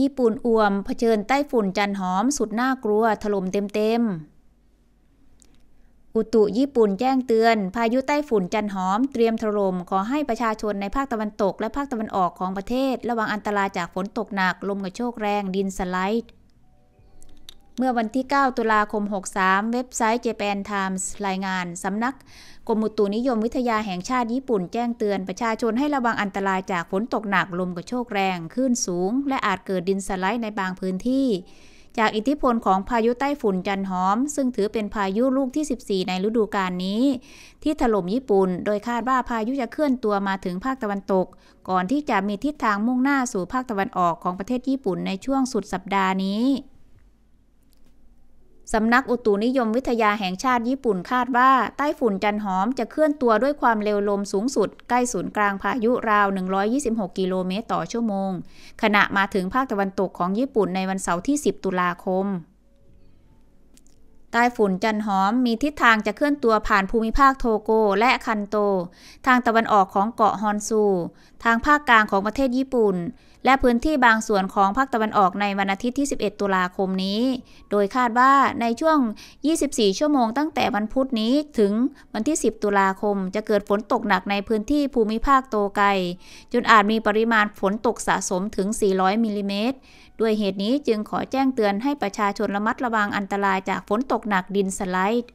ญี่ปุ่นอ่วมเผชิญใต้ฝุ่นจันหอมสุดน่ากลัวถล่มเต็มๆ อุตุญี่ปุ่นแจ้งเตือนพายุใต้ฝุ่นจันหอมเตรียมถล่มขอให้ประชาชนในภาคตะวันตกและภาคตะวันออกของประเทศระวังอันตรายจากฝนตกหนักลมกระโชกแรงดินสไลด์เมื่อวันที่ 9 ตุลาคม 63 เว็บไซต์ Japan Times รายงาน สำนักกรมอุตุนิยมวิทยาแห่งชาติญี่ปุ่นแจ้งเตือนประชาชนให้ระวังอันตรายจากฝนตกหนัก ลมกระโชกแรง คลื่นสูง และอาจเกิดดินสไลด์ในบางพื้นที่ จากอิทธิพลของพายุใต้ฝุ่นจันหอม ซึ่งถือเป็นพายุลูกที่ 14 ในฤดูกาลนี้ ที่ถล่มญี่ปุ่น โดยคาดว่าพายุจะเคลื่อนตัวมาถึงภาคตะวันตก ก่อนที่จะมีทิศทางมุ่งหน้าสู่ภาคตะวันออกของประเทศญี่ปุ่นในช่วงสุดสัปดาห์นี้สำนักอุตุนิยมวิทยาแห่งชาติญี่ปุ่นคาดว่าใต้ฝุ่นจันหอมจะเคลื่อนตัวด้วยความเร็วลมสูงสุด ใกล้ศูนย์กลางพายุราว 126 กิโลเมตรต่อชั่วโมง ขณะมาถึงภาคตะวันตกของญี่ปุ่นในวันเสาร์ที่ 10 ตุลาคมใต้ฝุ่นจันหอมมีทิศทางจะเคลื่อนตัวผ่านภูมิภาคโทโกและคันโต ทางตะวันออกของเกาะฮอนซูทางภาคกลางของประเทศญี่ปุ่นและพื้นที่บางส่วนของภาคตะวันออกในวันอาทิตย์ที่ 11 ตุลาคมนี้ โดยคาดว่าในช่วง 24 ชั่วโมงตั้งแต่วันพุธนี้ถึงวันที่ 10 ตุลาคมจะเกิดฝนตกหนักในพื้นที่ภูมิภาคโตไกจนอาจมีปริมาณฝนตกสะสมถึง 400 มิลิเมตร ด้วยเหตุนี้จึงขอแจ้งเตือนให้ประชาชนระมัดระวังอันตรายจากฝนตกหนักดินสไลด์